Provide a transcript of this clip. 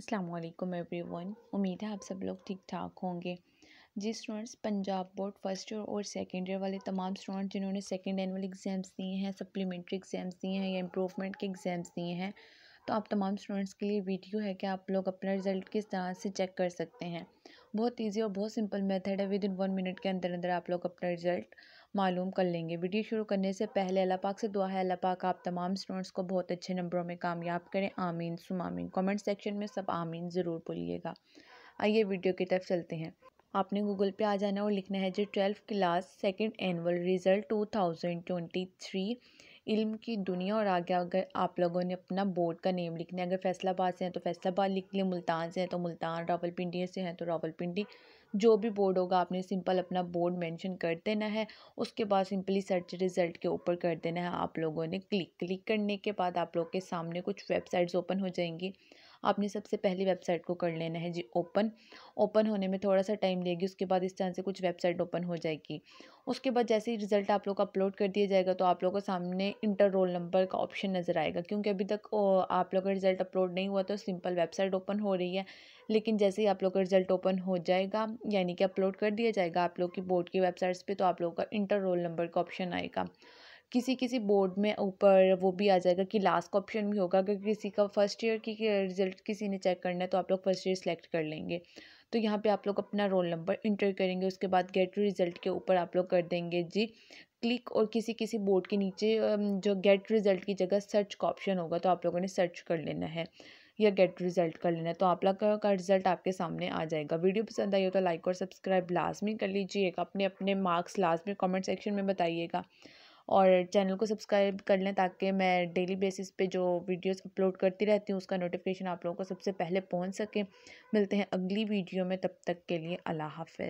Aslam every one उम्मीद है आप सब लोग ठीक ठाक होंगे जी students Punjab board first year और सेकेंड ईयर वाले तमाम स्टूडेंट जिन्होंने सेकेंड एनुअल एग्ज़ाम्स दिए हैं सप्लीमेंट्री एग्ज़ाम्स दिए हैं या इम्प्रूवमेंट के एग्ज़ाम्स दिए हैं तो आप तमाम स्टूडेंट्स के लिए वीडियो है कि आप लोग अपना रिज़ल्ट किस तरह से चेक कर सकते हैं बहुत ईजी और बहुत सिंपल मेथड है विद इन वन मिनट के अंदर अंदर आप लोग अपना रिज़ल्ट मालूम कर लेंगे वीडियो शुरू करने से पहले अल्लाह पाक से दुआ है अल्लाह पाक आप तमाम स्टूडेंट्स को बहुत अच्छे नंबरों में कामयाब करें आमीन सुम आमीन कमेंट सेक्शन में सब आमीन ज़रूर बोलिएगा आइए वीडियो की तरफ चलते हैं आपने गूगल पे आ जाना और लिखना है जी twelfth class second annual result two thousand twenty three इल्म की दुनिया और आगे अगर आप लोगों ने अपना बोर्ड का नेम लिखना है अगर फैसलाबाद से हैं तो फैसलाबाद लिख लिया मुल्तान से हैं तो मुल्तान रावलपिंडी से हैं तो रावलपिंडी जो भी बोर्ड होगा आपने सिंपल अपना बोर्ड मेंशन कर देना है उसके बाद सिंपली सर्च रिज़ल्ट के ऊपर कर देना है आप लोगों ने क्लिक क्लिक करने के बाद आप लोग के सामने कुछ वेबसाइट्स ओपन हो जाएंगी आपने सबसे पहले वेबसाइट को कर लेना है जी ओपन ओपन होने में थोड़ा सा टाइम लेगी उसके बाद इस तरह से कुछ वेबसाइट ओपन हो जाएगी उसके बाद जैसे ही रिजल्ट आप लोग का अपलोड कर दिया जाएगा तो आप लोगों का सामने इंटर रोल नंबर का ऑप्शन नज़र आएगा क्योंकि अभी तक आप लोग का रिजल्ट अपलोड नहीं हुआ तो सिंपल वेबसाइट ओपन हो रही है लेकिन जैसे ही आप लोग का रिजल्ट ओपन हो जाएगा यानी कि अपलोड कर दिया जाएगा आप लोग की बोर्ड की वेबसाइट्स पर तो आप लोगों का इंटर रोल नंबर का ऑप्शन आएगा किसी किसी बोर्ड में ऊपर वो भी आ जाएगा कि लास्ट का ऑप्शन भी होगा अगर किसी का फर्स्ट ईयर की रिज़ल्ट किसी ने चेक करना है तो आप लोग फर्स्ट ईयर सेलेक्ट कर लेंगे तो यहाँ पे आप लोग अपना रोल नंबर इंटर करेंगे उसके बाद गेट रिज़ल्ट के ऊपर आप लोग कर देंगे जी क्लिक और किसी किसी बोर्ड के नीचे जो गेट रिज़ल्ट की जगह सर्च का ऑप्शन होगा तो आप लोगों ने सर्च कर लेना है या गेट रिज़ल्ट कर लेना है तो आप लोग का रिज़ल्ट आपके सामने आ जाएगा वीडियो पसंद आई हो तो लाइक और सब्सक्राइब लाजमी कर लीजिएगा अपने अपने मार्क्स लाजमी कॉमेंट सेक्शन में बताइएगा और चैनल को सब्सक्राइब कर लें ताकि मैं डेली बेसिस पे जो वीडियोस अपलोड करती रहती हूँ उसका नोटिफिकेशन आप लोगों को सबसे पहले पहुँच सके मिलते हैं अगली वीडियो में तब तक के लिए अल्लाह हाफ